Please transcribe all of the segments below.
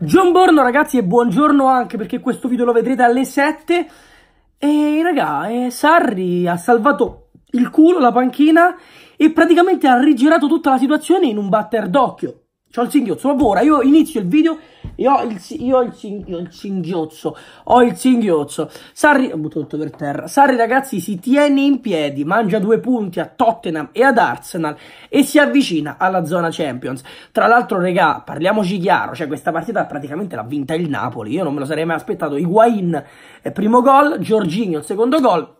John Borno ragazzi e buongiorno anche perché questo video lo vedrete alle 7 e raga eh, Sarri ha salvato il culo, la panchina e praticamente ha rigirato tutta la situazione in un batter d'occhio. C'ho il singhiozzo, ma ora io inizio il video io ho il, io ho il, cing, io ho il cinghiozzo. Ho il cinghiozzo. Sarri, ho buttato tutto per terra. Sarri, ragazzi, si tiene in piedi, mangia due punti a Tottenham e ad Arsenal e si avvicina alla zona Champions. Tra l'altro, regà, parliamoci chiaro, cioè questa partita praticamente l'ha vinta il Napoli. Io non me lo sarei mai aspettato. Higuain, eh, primo gol, Giorginio, secondo gol.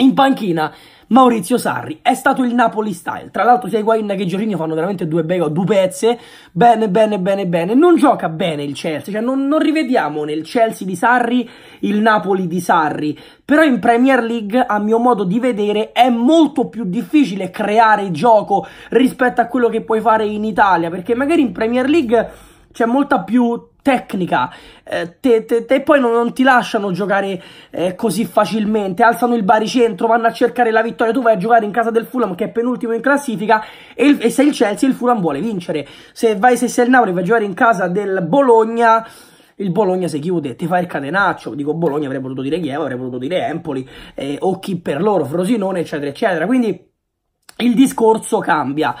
In panchina Maurizio Sarri. È stato il Napoli style. Tra l'altro sia Higuain che Giorgini fanno veramente due, be- due pezze. Bene, bene, bene, bene. Non gioca bene il Chelsea, cioè non, non rivediamo nel Chelsea di Sarri il Napoli di Sarri. Però in Premier League, a mio modo di vedere, è molto più difficile creare gioco rispetto a quello che puoi fare in Italia, perché magari in Premier League c'è molta più tecnica eh, te, te, te, poi non, non, ti lasciano giocare eh, così facilmente alzano il baricentro, vanno a cercare la vittoria tu vai a giocare in casa del Fulham che è penultimo in classifica e, il, e se il Chelsea il Fulham vuole vincere se, vai, se sei il Napoli vai a giocare in casa del Bologna il Bologna si chiude, ti fa il catenaccio, dico Bologna avrei potuto dire Chievo, avrei potuto dire Empoli eh, o chi per loro, Frosinone eccetera eccetera, quindi il discorso cambia.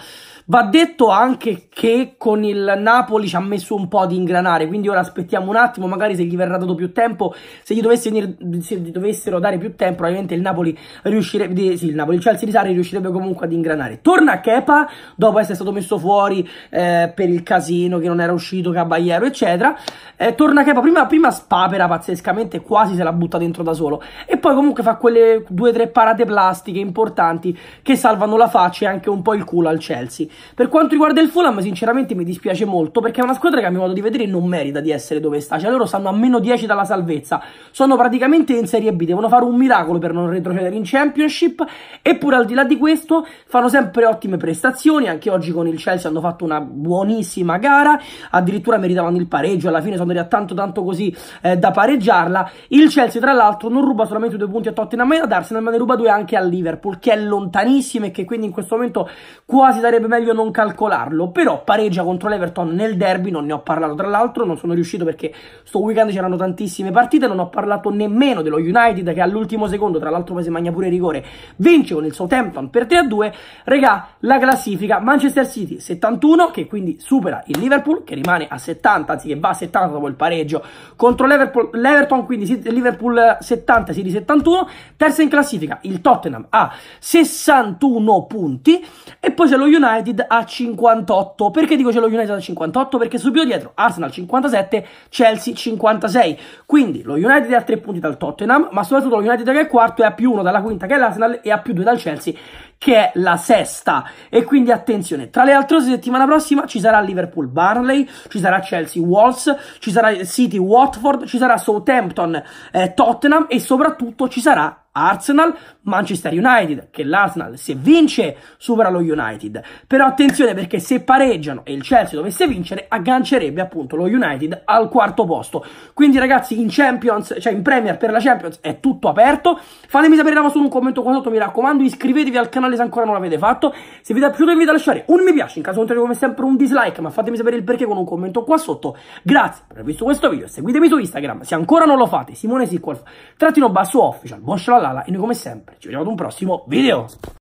Va detto anche che che con il Napoli ci ha messo un po' ad ingranare, quindi ora aspettiamo un attimo, magari se gli verrà dato più tempo, se gli, dovesse venire, se gli dovessero dare più tempo, probabilmente il Napoli riuscirebbe, sì, il Napoli, il Chelsea di riuscirebbe comunque ad ingranare. Torna a Kepa, dopo essere stato messo fuori eh, per il casino, che non era uscito, Caballero, eccetera, eh, torna a Kepa, prima, prima spapera pazzescamente, quasi se la butta dentro da solo, e poi comunque fa quelle due o tre parate plastiche importanti che salvano la faccia e anche un po' il culo al Chelsea. Per quanto riguarda il Fulham, si sinceramente mi dispiace molto perché è una squadra che a mio modo di vedere non merita di essere dove sta, cioè loro stanno a meno 10 dalla salvezza, sono praticamente in Serie B, devono fare un miracolo per non retrocedere in Championship, eppure al di là di questo fanno sempre ottime prestazioni, anche oggi con il Chelsea hanno fatto una buonissima gara, addirittura meritavano il pareggio, alla fine sono andati a tanto tanto così eh, da pareggiarla, il Chelsea tra l'altro non ruba solamente due punti a Tottenham e ad Arsenal, ma ne ruba due anche a Liverpool, che è lontanissimo e che quindi in questo momento quasi sarebbe meglio non calcolarlo, però pareggia contro l'Everton nel derby, non ne ho parlato tra l'altro, non sono riuscito perché sto weekend c'erano tantissime partite, non ho parlato nemmeno dello United che all'ultimo secondo, tra l'altro poi si magna pure rigore, vince con il Southampton per 3-2, regà la classifica Manchester City 71 che quindi supera il Liverpool che rimane a 70, anzi che va a 70 dopo il pareggio contro l'Everton, quindi Liverpool 70, City 71, terza in classifica il Tottenham a 61 punti e poi c'è lo United a 58 perché dico c'è lo United al 58? Perché subito dietro Arsenal 57, Chelsea 56. Quindi lo United ha a 3 punti dal Tottenham, ma soprattutto lo United che è quarto e a più 1 dalla quinta che è l'Arsenal e a più 2 dal Chelsea che è la sesta. E quindi attenzione, tra le altre cose settimana prossima ci sarà Liverpool Barley, ci sarà Chelsea Walls, ci sarà City Watford, ci sarà Southampton eh, Tottenham e soprattutto ci sarà Arsenal, Manchester United, che l'Arsenal se vince supera lo United. Però attenzione perché se pareggiano e il Chelsea dovesse vincere, aggancerebbe appunto lo United al quarto posto. Quindi ragazzi, in Champions, cioè in Premier per la Champions è tutto aperto. Fatemi sapere la vostra un commento qua sotto, mi raccomando, iscrivetevi al canale se ancora non l'avete fatto. Se vi è piaciuto vi da lasciare un mi piace, in caso contrario come sempre un dislike, ma fatemi sapere il perché con un commento qua sotto. Grazie per aver visto questo video, seguitemi su Instagram, se ancora non lo fate, Simone Sicqual, trattino basso official, buon shalala. Lala e noi come sempre ci vediamo ad un prossimo video!